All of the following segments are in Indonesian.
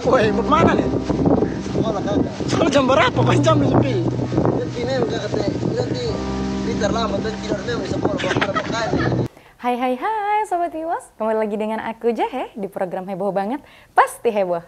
Woi, mau kemana nih? Sekolah kakak. Sekolah jam berapa? Kan jam sepi. Ini kakak nanti pintar lama dan tidur memang sekolah berapa kali. Hai hai hai Sobat Iwas, kembali lagi dengan aku Jahe di program Heboh Banget, pasti heboh.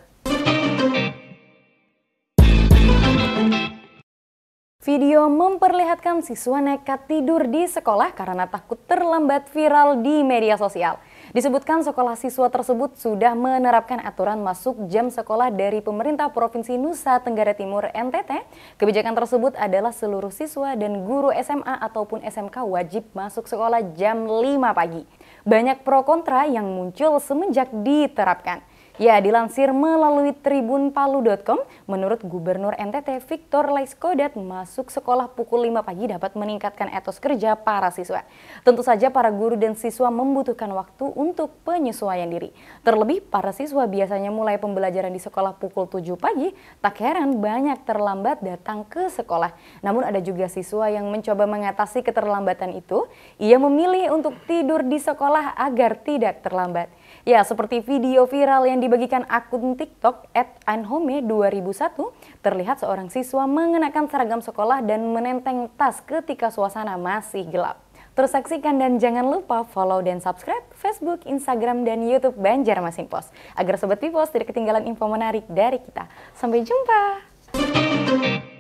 Video memperlihatkan siswa nekat tidur di sekolah karena takut terlambat viral di media sosial. Disebutkan sekolah siswa tersebut sudah menerapkan aturan masuk jam sekolah dari pemerintah Provinsi Nusa Tenggara Timur NTT. Kebijakan tersebut adalah seluruh siswa dan guru SMA ataupun SMK wajib masuk sekolah jam 5 pagi. Banyak pro kontra yang muncul semenjak diterapkan. Ya, dilansir melalui tribunpalu.com, menurut Gubernur NTT Victor Laiskodat, masuk sekolah pukul 5 pagi dapat meningkatkan etos kerja para siswa. Tentu saja para guru dan siswa membutuhkan waktu untuk penyesuaian diri. Terlebih, para siswa biasanya mulai pembelajaran di sekolah pukul 7 pagi, tak heran banyak terlambat datang ke sekolah. Namun ada juga siswa yang mencoba mengatasi keterlambatan itu, ia memilih untuk tidur di sekolah agar tidak terlambat. Ya, seperti video viral yang dibagikan akun TikTok at Anhome 2001, terlihat seorang siswa mengenakan seragam sekolah dan menenteng tas ketika suasana masih gelap. Terus saksikan dan jangan lupa follow dan subscribe Facebook, Instagram, dan Youtube Banjarmasin Post. Agar Sobat Pipos tidak ketinggalan info menarik dari kita. Sampai jumpa!